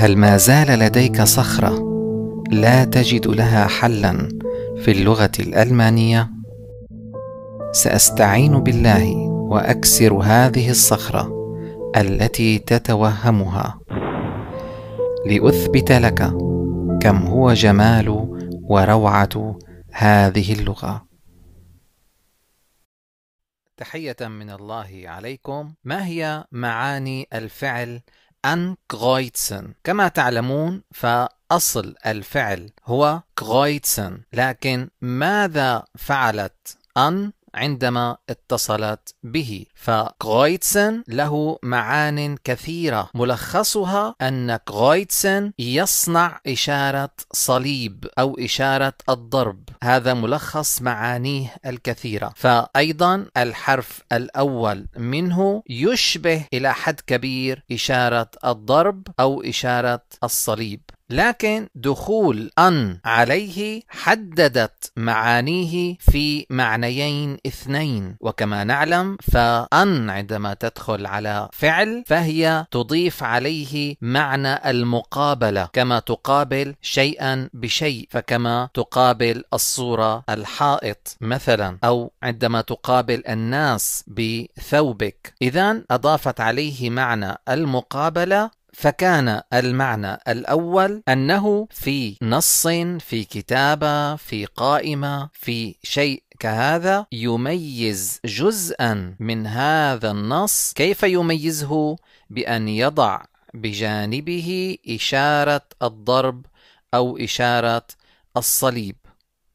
هل ما زال لديك صخرة لا تجد لها حلا في اللغة الألمانية؟ سأستعين بالله وأكسر هذه الصخرة التي تتوهمها لأثبت لك كم هو جمال وروعة هذه اللغة. تحية من الله عليكم، ما هي معاني الفعل كرويتسن كما تعلمون فأصل الفعل هو كرويتسن لكن ماذا فعلت أن عندما اتصلت به فكرويتسن له معان كثيرة ملخصها أن كرويتسن يصنع إشارة صليب أو إشارة الضرب هذا ملخص معانيه الكثيرة فأيضا الحرف الأول منه يشبه إلى حد كبير إشارة الضرب أو إشارة الصليب لكن دخول أن عليه حددت معانيه في معنيين اثنين وكما نعلم فأن عندما تدخل على فعل فهي تضيف عليه معنى المقابلة كما تقابل شيئا بشيء فكما تقابل الصورة الحائط مثلا أو عندما تقابل الناس بثوبك إذا أضافت عليه معنى المقابلة فكان المعنى الاول انه في نص في كتابه في قائمه في شيء كهذا يميز جزءا من هذا النص كيف يميزه بان يضع بجانبه اشاره الضرب او اشاره الصليب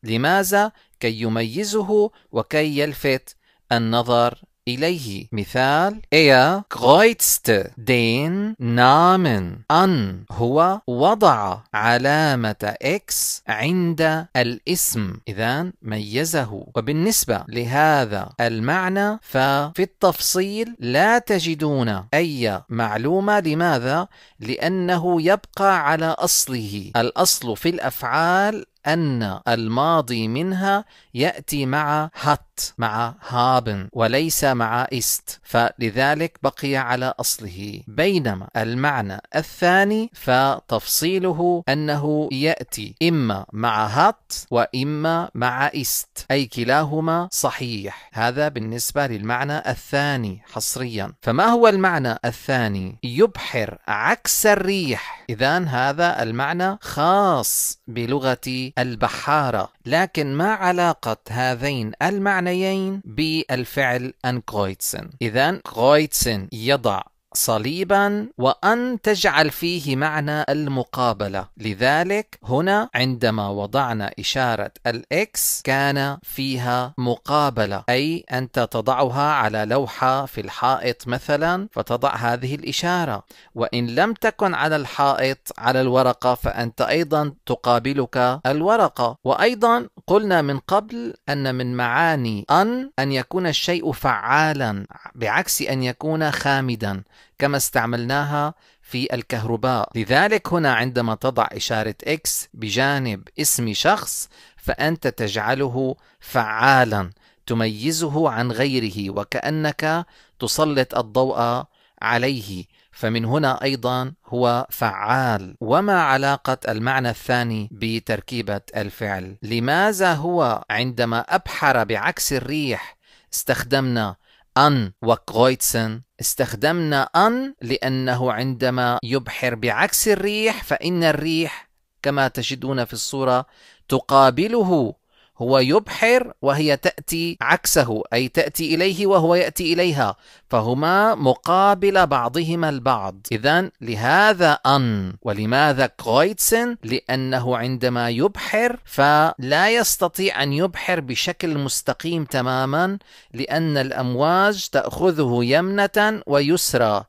لماذا كي يميزه وكي يلفت النظر إليه مثال إيا kreuzte دين نامن أن هو وضع علامة إكس عند الاسم إذا ميزه وبالنسبة لهذا المعنى ففي التفصيل لا تجدون أي معلومة لماذا؟ لأنه يبقى على أصله الأصل في الأفعال أن الماضي منها يأتي مع هات مع هابن وليس مع است فلذلك بقي على أصله بينما المعنى الثاني فتفصيله أنه يأتي إما مع هات وإما مع است أي كلاهما صحيح هذا بالنسبة للمعنى الثاني حصريا فما هو المعنى الثاني يبحر عكس الريح إذا هذا المعنى خاص بلغة البحارة لكن ما علاقة هذين المعنيين بالفعل أنكويتسن إذن إذا يضع صليبا وأن تجعل فيه معنى المقابلة لذلك هنا عندما وضعنا إشارة الإكس كان فيها مقابلة أي أنت تضعها على لوحة في الحائط مثلا فتضع هذه الإشارة وإن لم تكن على الحائط على الورقة فأنت أيضا تقابلك الورقة وأيضا قلنا من قبل أن من معاني أن أن يكون الشيء فعالا بعكس أن يكون خامدا كما استعملناها في الكهرباء لذلك هنا عندما تضع إشارة X بجانب اسم شخص فأنت تجعله فعالا تميزه عن غيره وكأنك تسلط الضوء عليه فمن هنا أيضا هو فعال وما علاقة المعنى الثاني بتركيبة الفعل لماذا هو عندما أبحر بعكس الريح استخدمنا أن وكرويتسن استخدمنا أن لأنه عندما يبحر بعكس الريح فإن الريح كما تجدون في الصورة تقابله هو يبحر وهي تأتي عكسه أي تأتي إليه وهو يأتي إليها فهما مقابل بعضهما البعض إذا لهذا أن ولماذا كويتسن لأنه عندما يبحر فلا يستطيع أن يبحر بشكل مستقيم تماما لأن الأمواج تأخذه يمنة ويسرى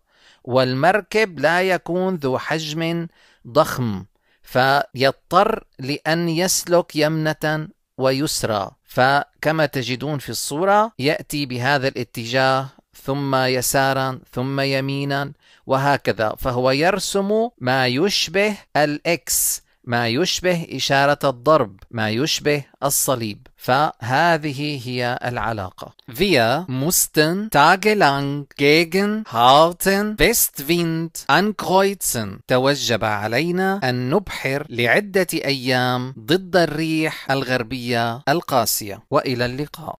والمركب لا يكون ذو حجم ضخم فيضطر لأن يسلك يمنة ويسرى فكما تجدون في الصورة يأتي بهذا الاتجاه ثم يسارا ثم يمينا وهكذا فهو يرسم ما يشبه الإكس ما يشبه إشارة الضرب ما يشبه الصليب فهذه هي العلاقة Wir mussten tagelang gegen harten Westwind ankreuzen توجب علينا أن نبحر لعدة أيام ضد الريح الغربية القاسية وإلى اللقاء